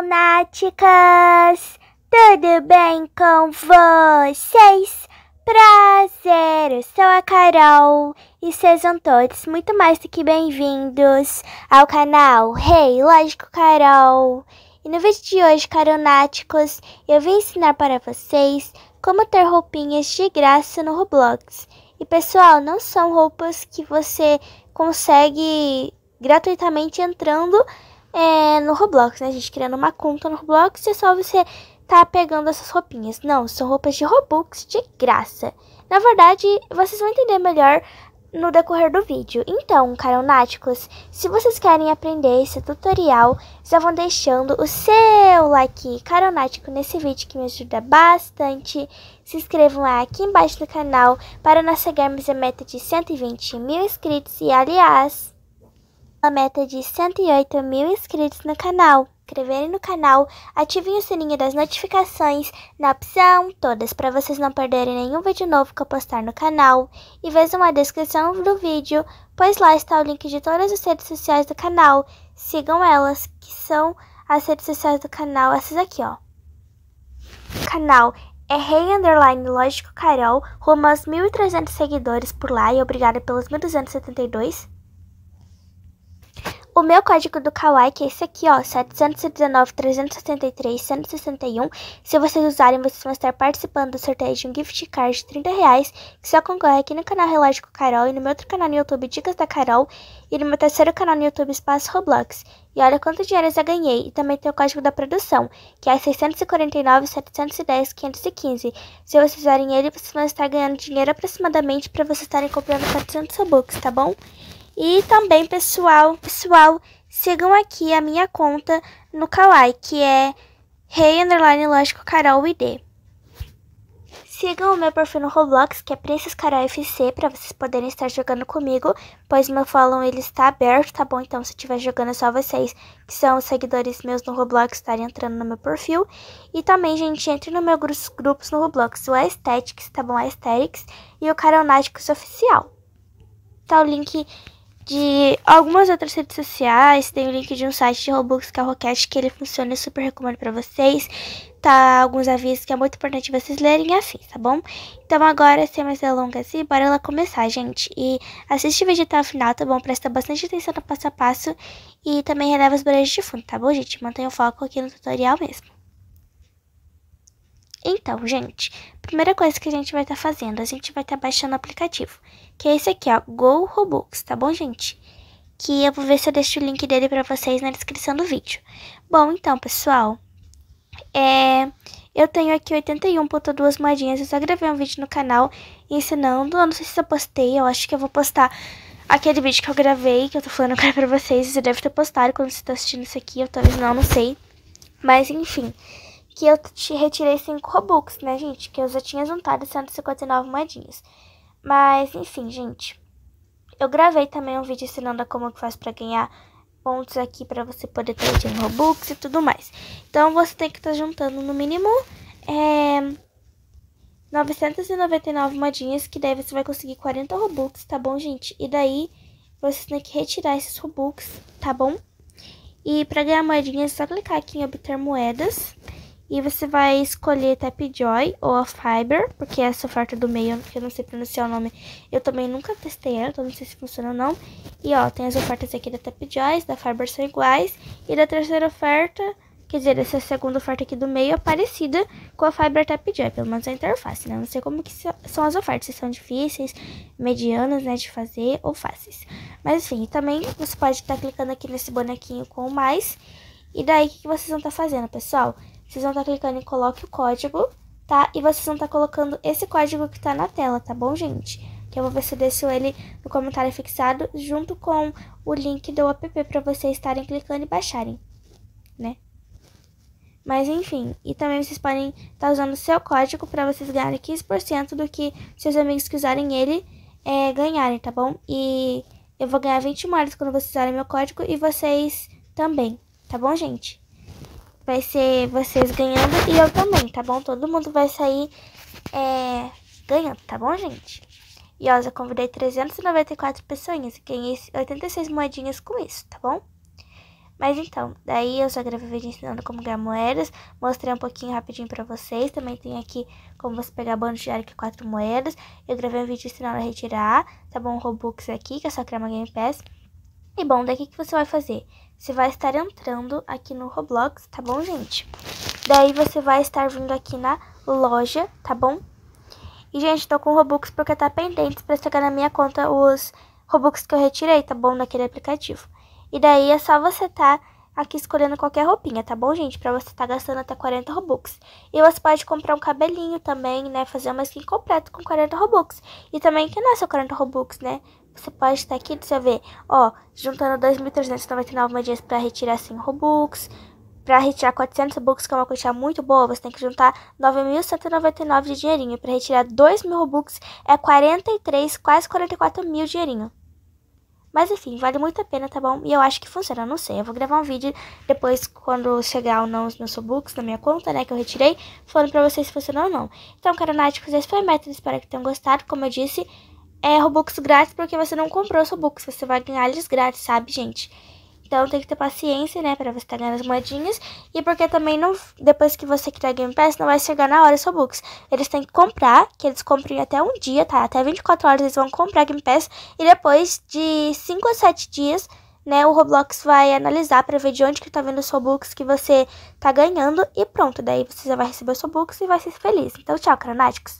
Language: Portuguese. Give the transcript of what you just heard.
Caronáticos, Tudo bem com vocês? Prazer, eu sou a Carol e sejam todos muito mais do que bem-vindos ao canal Rei hey, Lógico Carol. E no vídeo de hoje, caronáticos, eu vim ensinar para vocês como ter roupinhas de graça no Roblox. E pessoal, não são roupas que você consegue gratuitamente entrando é, no Roblox, né, gente? Criando uma conta no Roblox é só você tá pegando essas roupinhas. Não, são roupas de Robux de graça. Na verdade, vocês vão entender melhor no decorrer do vídeo. Então, caronáticos, se vocês querem aprender esse tutorial, já vão deixando o seu like caronático nesse vídeo que me ajuda bastante. Se inscrevam aqui embaixo no canal para nós chegarmos a é meta de 120 mil inscritos. E, aliás, a meta de 108 mil inscritos no canal. Inscreverem no canal, ativem o sininho das notificações na opção todas para vocês não perderem nenhum vídeo novo que eu postar no canal e vejam a descrição do vídeo, pois lá está o link de todas as redes sociais do canal. Sigam elas, que são as redes sociais do canal, essas aqui, ó. canal é rei underline lógico Carol, rumo aos 1.300 seguidores por lá e obrigada pelos 1.272. O meu código do Kawaii, que é esse aqui, ó, 719 363 161. Se vocês usarem, vocês vão estar participando do sorteio de um gift card de 30 reais, que só concorre aqui no canal Relógio com Carol e no meu outro canal no YouTube Dicas da Carol e no meu terceiro canal no YouTube Espaço Roblox. E olha quanto dinheiro eu já ganhei. E também tem o código da produção, que é 649 710 515. Se vocês usarem ele, vocês vão estar ganhando dinheiro aproximadamente para vocês estarem comprando 400 Robux, tá bom? E também, pessoal, pessoal, sigam aqui a minha conta no Kawaii, que é rei underline lógico Carol ID. Sigam o meu perfil no Roblox, que é Princess Carol FC, para vocês poderem estar jogando comigo, pois meu follow ele está aberto, tá bom? Então, se estiver jogando, é só vocês que são seguidores meus no Roblox estarem entrando no meu perfil. E também, gente, entre no meu grupos no Roblox, o Aesthetics, tá bom? Aesthetics e o Carol Náticos Oficial. Tá o link de algumas outras redes sociais. Tem o link de um site de Robux que que ele funciona e super recomendo para vocês. Tá alguns avisos que é muito importante vocês lerem e assim, tá bom? Então agora, sem mais delongas, e bora lá começar, gente. E assiste o vídeo até o final, tá bom? Presta bastante atenção no passo a passo e também releva os barulhos de fundo, tá bom, gente? Mantenha o foco aqui no tutorial mesmo. Então, gente, primeira coisa que a gente vai estar tá fazendo, a gente vai estar tá baixando o aplicativo, que é esse aqui, ó, Go Robux, tá bom, gente? Que eu vou ver se eu deixo o link dele para vocês na descrição do vídeo. Bom, então, pessoal, é... Eu tenho aqui 81.2 moedinhas, eu só gravei um vídeo no canal ensinando, eu não sei se eu postei, eu acho que eu vou postar aquele vídeo que eu gravei, que eu tô falando agora pra vocês, você deve ter postado quando você tá assistindo isso aqui, eu talvez não, não sei. Mas, enfim que eu te retirei 5 Robux, né, gente? Que eu já tinha juntado 159 moedinhas. Mas, enfim, gente. Eu gravei também um vídeo ensinando como que faz para ganhar pontos aqui para você poder estar retirando Robux e tudo mais. Então, você tem que estar tá juntando no mínimo é, 999 moedinhas, que daí você vai conseguir 40 Robux, tá bom, gente? E daí, você tem que retirar esses Robux, tá bom? E para ganhar moedinhas, é só clicar aqui em obter moedas, e você vai escolher Tapjoy ou a Fiber, porque essa oferta do meio, que eu não sei pronunciar o nome, eu também nunca testei ela, então não sei se funciona ou não. E ó, tem as ofertas aqui da Tapjoy, da Fiber são iguais, e da terceira oferta, quer dizer, essa segunda oferta aqui do meio é parecida com a Fiber Tapjoy, pelo menos a interface, né? Não sei como que são as ofertas, se são difíceis, medianas, né, de fazer ou fáceis. Mas enfim, também você pode estar tá clicando aqui nesse bonequinho com mais, e daí o que, que vocês vão estar tá fazendo, pessoal? vocês vão estar tá clicando em coloque o código, tá? E vocês vão estar tá colocando esse código que está na tela, tá bom, gente? Que eu vou ver se eu deixo ele no comentário fixado, junto com o link do app para vocês estarem clicando e baixarem, né? Mas enfim, e também vocês podem estar tá usando o seu código para vocês ganharem 15% do que seus amigos que usarem ele é, ganharem, tá bom? E eu vou ganhar 20 moedas quando vocês usarem meu código e vocês também, tá bom, gente? vai ser vocês ganhando e eu também, tá bom? Todo mundo vai sair é, ganhando, tá bom, gente? E ó, eu convidei 394 pessoas e ganhei 86 moedinhas com isso, tá bom? Mas então, daí eu só gravei vídeo ensinando como ganhar moedas, mostrei um pouquinho rapidinho pra vocês, também tem aqui como você pegar bônus diário que é 4 moedas, eu gravei um vídeo ensinando a retirar, tá bom, Robux aqui, que é só criar uma Game Pass. E bom, daqui que você vai fazer? Você vai estar entrando aqui no Roblox, tá bom, gente? Daí você vai estar vindo aqui na loja, tá bom? E, gente, tô com Robux porque tá pendente pra chegar na minha conta os Robux que eu retirei, tá bom? Naquele aplicativo. E daí é só você tá aqui escolhendo qualquer roupinha, tá bom, gente? Pra você tá gastando até 40 Robux. E você pode comprar um cabelinho também, né? Fazer uma skin completa com 40 Robux. E também que não é 40 Robux, né? Você pode estar aqui de você ver, ó, juntando 2.399 então moedinhas para retirar 100 assim, Robux. Para retirar 400 Robux, que é uma quantia muito boa, você tem que juntar 9.199 de dinheirinho. Para retirar 2.000 Robux é 43, quase 44 mil dinheirinho. Mas enfim, vale muito a pena, tá bom? E eu acho que funciona, não sei. Eu vou gravar um vídeo depois, quando chegar ou não os meus Robux na minha conta, né? Que eu retirei, falando pra vocês se funcionou ou não. Então, cara náticos, esse foi o método. Espero que tenham gostado. Como eu disse, é Robux grátis porque você não comprou seu Robux, você vai ganhar eles grátis, sabe, gente? Então tem que ter paciência, né, pra você estar tá ganhando as moedinhas. E porque também não, depois que você criar Game Pass, não vai chegar na hora os Robux. Eles têm que comprar, que eles comprem até um dia, tá? Até 24 horas eles vão comprar Game Pass. E depois de 5 a 7 dias, né, o Roblox vai analisar pra ver de onde que tá vindo seu Robux que você tá ganhando. E pronto, daí você já vai receber seu Robux e vai ser feliz. Então tchau, Cranáticos!